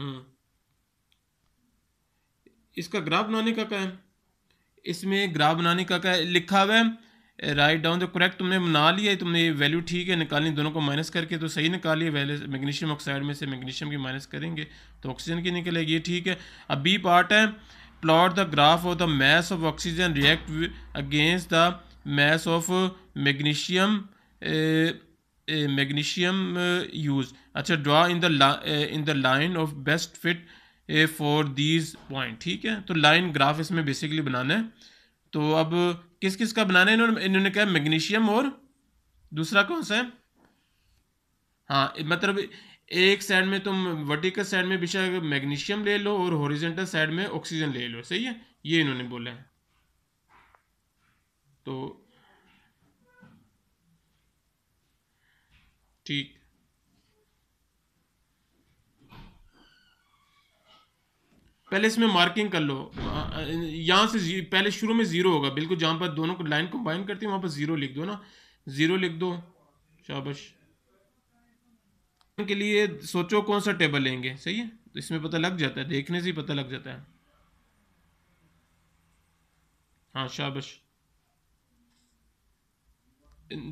हम्म। इसका ग्राफ बनाने का क्या है इसमें ग्राफ बनाने का क्या लिखा हुआ है राइट डाउन जो करेक्ट तुमने बना लिया तुमने वैल्यू ठीक है निकालनी दोनों को माइनस करके तो सही निकालिए वैल्यू मैग्नीशियम ऑक्साइड में से मैग्नीशियम की माइनस करेंगे तो ऑक्सीजन की निकलेगी ठीक है अब बी पार्ट है plot the graph of the mass of oxygen react against the mass of magnesium magnesium use uh, अच्छा draw in the uh, in the line of best fit for these point ठीक है तो line graph इसमें basically बनाना है तो अब किस किस का बनाना है इन्होंने इन्होंने कहा मैग्नीशियम और दूसरा कौन सा है हाँ मतलब एक साइड में तुम वर्टिकल साइड में बिशा मैग्नीशियम ले लो और हॉरिजेंटल साइड में ऑक्सीजन ले लो सही है ये इन्होंने बोला है तो ठीक पहले इसमें मार्किंग कर लो यहां से पहले शुरू में ज़ीरो होगा बिल्कुल जहां पर दोनों को लाइन कंबाइन करती है वहां पर ज़ीरो लिख दो ना ज़ीरो लिख दो शाबश के लिए सोचो कौन सा टेबल लेंगे सही है तो इसमें पता लग जाता है देखने से ही पता लग जाता है हाँ शाबश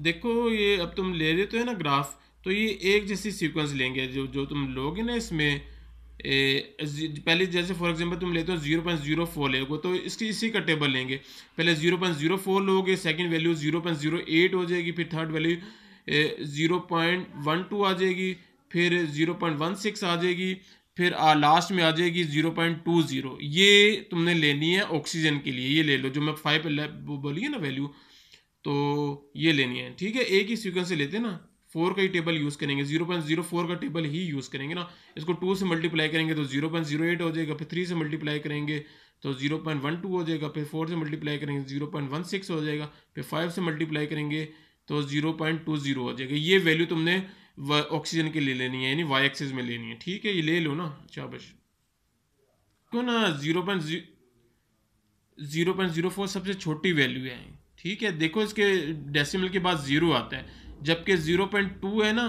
देखो ये अब तुम ले रहे तो है ना ग्राफ तो ये एक जैसी सीक्वेंस लेंगे जो जो तुम लोगे ना इसमें ए, पहले जैसे फॉर एग्जांपल तुम लेते हो जीरो पॉइंट जीरो फोर ले तो इसकी इसी का टेबल लेंगे पहले जीरो पॉइंट जीरो फोर लोगे second value zero point zero eight हो जाएगी फिर third value zero point one two आ जाएगी फिर जीरो पॉइंट वन सिक्स आ जाएगी फिर आ, लास्ट में आ जाएगी जीरो पॉइंट टू जीरो ये तुमने लेनी है ऑक्सीजन के लिए ये ले लो जो मैं फाइव बोली है ना वैल्यू तो ये लेनी है ठीक है एक ही सीक्वेंस से लेते हैं ना फोर का ही टेबल यूज़ करेंगे जीरो पॉइंट जीरो फोर का टेबल ही यूज़ करेंगे ना इसको टू से मल्टीप्लाई करेंगे तो जीरो पॉइंट जीरो एट हो जाएगा फिर थ्री से मल्टीप्लाई करेंगे तो जीरो पॉइंट वन टू हो जाएगा फिर फोर से मल्टीप्लाई करेंगे तो जीरो पॉइंट वन सिक्स हो जाएगा फिर फाइव से मल्टीप्लाई करेंगे तो जीरो पॉइंट टू जीरो हो जाएगा ये वैल्यू तुमने ऑक्सीजन के ले लेनी है यानी वाई एक्सेस में लेनी है ठीक है ये ले लो ना शाबाश क्यों ना zero point zero point zero four सबसे छोटी वैल्यू है ठीक है देखो इसके डेसिमल के बाद ज़ीरो आता है जबकि ज़ीरो पॉइंट टू है ना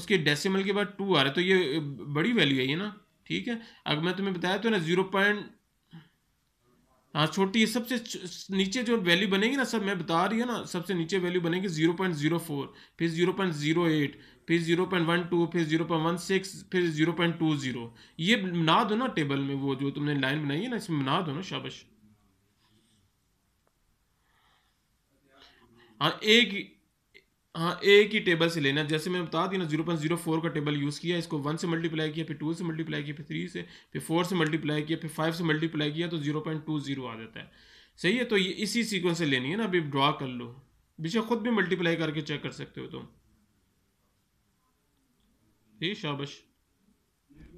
उसके डेसिमल के बाद टू आ रहा है तो ये बड़ी वैल्यू है ये ना ठीक है अगर मैं तुम्हें बताया तो ना ज़ीरो पॉइंट हाँ छोटी सबसे नीचे जो वैल्यू बनेगी ना सब मैं बता रही हूँ ना सबसे नीचे वैल्यू बनेगी जीरो पॉइंट जीरो फोर फिर जीरो पॉइंट जीरो एट फिर जीरो पॉइंट वन टू फिर जीरो पॉइंट वन सिक्स फिर जीरो पॉइंट टू जीरो ये बना दो ना टेबल में वो जो तुमने लाइन बनाई है ना इसमें ना दो ना शाबाश हाँ एक हाँ एक ही टेबल से लेना जैसे मैं बता दी ना जीरो पॉइंट जीरो फोर का टेबल यूज़ किया इसको वन से मल्टीप्लाई किया फिर टू से मल्टीप्लाई किया फिर थ्री से फिर फोर से मल्टीप्लाई किया फिर फाइव से मल्टीप्लाई किया तो जीरो पॉइंट टू जीरो आ जाता है सही है तो ये इसी सीक्वेंस से लेनी है ना अभी ड्रा कर लो बीच खुद भी मल्टीप्लाई करके चेक कर सकते हो तुम ठीक शाबाश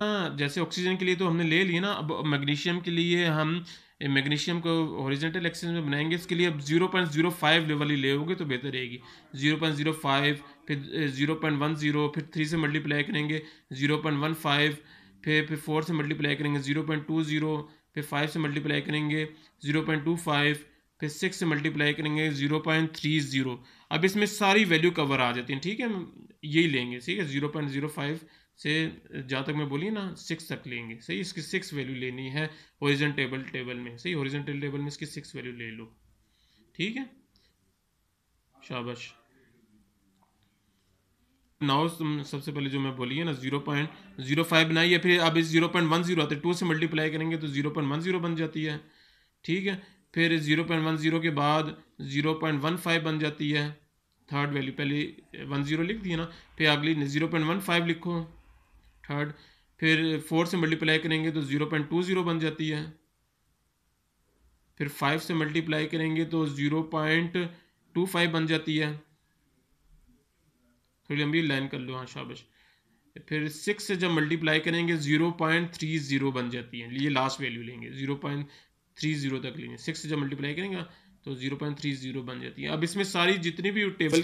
हाँ जैसे ऑक्सीजन के लिए तो हमने ले लिए ना अब मैग्नीशियम के लिए हम मैग्नीशियम को हॉरिजेंटल एक्सेस में बनाएंगे इसके लिए अब zero point zero five level ही लेोगे तो बेहतर रहेगी जीरो पॉइंट जीरो फाइव फिर जीरो पॉइंट वन जीरो फिर थ्री से मल्टीप्लाई करेंगे जीरो पॉइंट वन फाइव फिर फिर फोर से मल्टीप्लाई करेंगे जीरो पॉइंट टू जीरो फिर फाइव से मल्टीप्लाई करेंगे जीरो पॉइंट टू फाइव फिर सिक्स से मल्टीप्लाई करेंगे जीरो पॉइंट थ्री जीरो अब इसमें सारी वैल्यू कवर आ जाती है ठीक है यही लेंगे ठीक है जीरो पॉइंट जीरो फाइव से जहाँ तक मैं बोली ना सिक्स तक लेंगे सही इसकी सिक्स वैल्यू लेनी है ओरिजन टेबल टेबल में सही ओरिजन टेबल में इसकी सिक्स वैल्यू ले लो ठीक है शाबाश नाउ सबसे पहले जो मैं बोली है ना जीरो पॉइंट जीरो फाइव बनाई या फिर अब इस जीरो पॉइंट वन जीरो आते टू से मल्टीप्लाई करेंगे तो जीरो पॉइंट वन जीरो बन जाती है ठीक है फिर जीरो पॉइंट वन जीरो के बाद जीरो पॉइंट वन फाइव बन जाती है थर्ड वैल्यू पहले वन जीरो लिख दिए ना फिर अगली जीरो पॉइंट वन फाइव लिखो थर्ड फिर फोर से मल्टीप्लाई करेंगे तो ज़ीरो पॉइंट टू ज़ीरो बन जाती है फिर फाइव से मल्टीप्लाई करेंगे तो ज़ीरो पॉइंट टू फाइव बन जाती है थोड़ी लंबी लाइन कर लो हाँ शाबाश फिर सिक्स से जब मल्टीप्लाई करेंगे ज़ीरो पॉइंट थ्री ज़ीरो बन जाती है ये लास्ट वैल्यू लेंगे ज़ीरो पॉइंट थ्री ज़ीरो तक लेंगे सिक्स से जब मल्टीप्लाई करेंगे तो ज़ीरो पॉइंट थ्री ज़ीरो बन जाती है अब इसमें सारी जितनी भी टेबल